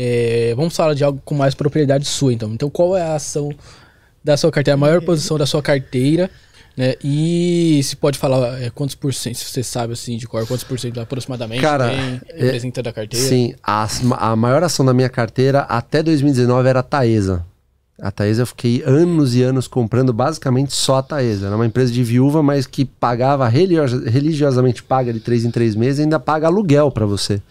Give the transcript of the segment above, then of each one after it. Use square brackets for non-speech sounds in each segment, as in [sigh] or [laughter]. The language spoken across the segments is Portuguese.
É, vamos falar de algo com mais propriedade sua, então. Então, qual é a ação da sua carteira, a maior posição da sua carteira, né? E se pode falar é, quantos por cento, se você sabe assim de cor, quantos por cento aproximadamente Cara, tem, representa é, da carteira? Sim, a, a maior ação da minha carteira até 2019 era a Taesa. A Taesa eu fiquei anos e anos comprando basicamente só a Taesa. Era uma empresa de viúva, mas que pagava religiosamente paga de três em três meses e ainda paga aluguel para você.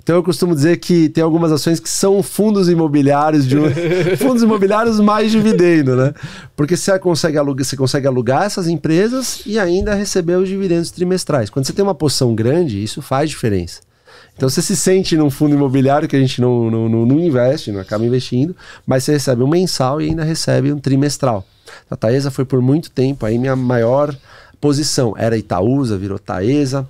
Então eu costumo dizer que tem algumas ações que são fundos imobiliários de [laughs] fundos imobiliários mais dividendo, né? Porque você consegue alugar, você consegue alugar essas empresas e ainda receber os dividendos trimestrais. Quando você tem uma posição grande, isso faz diferença. Então você se sente num fundo imobiliário que a gente não, não, não, não investe, não acaba investindo, mas você recebe um mensal e ainda recebe um trimestral. A Taesa foi por muito tempo aí minha maior posição. Era Itaúsa, virou Taesa.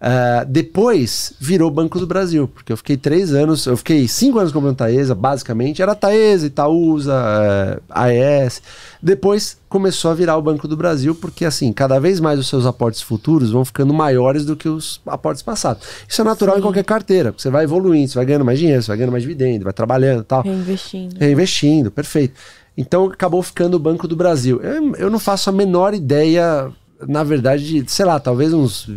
Uh, depois virou Banco do Brasil, porque eu fiquei três anos, eu fiquei cinco anos comprando Taesa, basicamente. Era Taesa, Itaúsa, uh, é, AES. Depois começou a virar o Banco do Brasil, porque assim, cada vez mais os seus aportes futuros vão ficando maiores do que os aportes passados. Isso é natural Sim. em qualquer carteira, porque você vai evoluindo, você vai ganhando mais dinheiro, você vai ganhando mais dividendo, vai trabalhando tal. Reinvestindo. Reinvestindo, perfeito. Então acabou ficando o Banco do Brasil. Eu, eu não faço a menor ideia na verdade, sei lá, talvez uns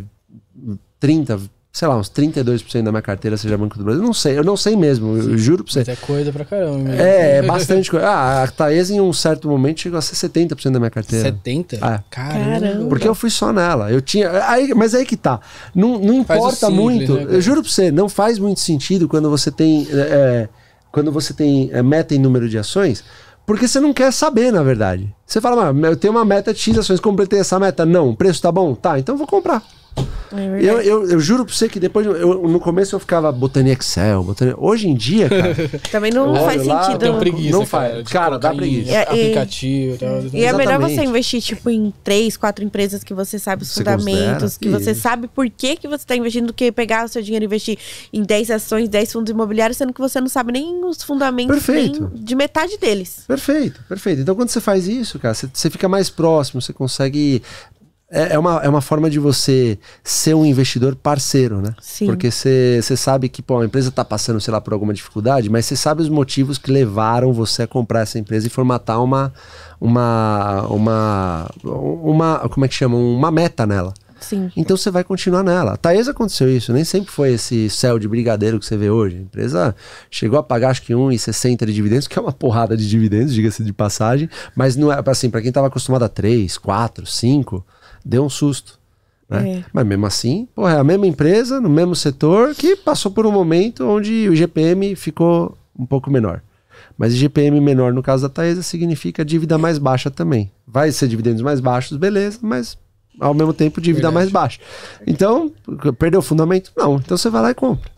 30, sei lá, uns 32% da minha carteira seja Banco do Brasil. Não sei, eu não sei mesmo, eu, juro pra você. Mas é coisa pra caramba. Mesmo. Né? É, é [laughs] bastante coisa. Ah, a Thaís em um certo momento chegou a ser 70% da minha carteira. 70? Ah, é. caramba. Porque eu fui só nela. Eu tinha. Aí, mas aí que tá. Não, não importa simples, muito. Né, eu juro pra você, não faz muito sentido quando você tem. É, é quando você tem é, meta em número de ações, porque você não quer saber, na verdade. Você fala, mas eu tenho uma meta de X ações, completei essa meta. Não, o preço tá bom? Tá, então eu vou comprar. É eu, eu, eu, juro pra você que depois, eu, no começo eu ficava botando Excel, botando... Hoje em dia, cara. [laughs] Também não eu, faz sentido. Não, preguiça, não faz. Cara, cara dá preguiça. É, e, aplicativo. E, tal, e é melhor você investir, tipo, em três, quatro empresas que você sabe os você fundamentos, que você sabe por que, que você tá investindo, do que pegar o seu dinheiro e investir em 10 ações, 10 fundos imobiliários, sendo que você não sabe nem os fundamentos perfeito. de metade deles. Perfeito, perfeito. Então quando você faz isso, cara, você, você fica mais próximo, você consegue é, é, uma, é uma forma de você ser um investidor parceiro, né? Sim. Porque você sabe que pô, a empresa está passando, sei lá, por alguma dificuldade, mas você sabe os motivos que levaram você a comprar essa empresa e formatar uma. Uma, uma, uma como é que chama? Uma meta nela. Sim. Então você vai continuar nela. A Taesa aconteceu isso, nem sempre foi esse céu de brigadeiro que você vê hoje. A empresa chegou a pagar acho que 1,60 de dividendos, que é uma porrada de dividendos, diga-se de passagem, mas não é assim, para quem estava acostumado a 3, 4, 5, deu um susto. Né? É. Mas mesmo assim, porra, é a mesma empresa, no mesmo setor, que passou por um momento onde o GPM ficou um pouco menor. Mas GPM menor, no caso da Taesa, significa dívida mais baixa também. Vai ser dividendos mais baixos, beleza, mas ao mesmo tempo dívida Verdade. mais baixa. Então, perdeu o fundamento? Não. Então você vai lá e compra.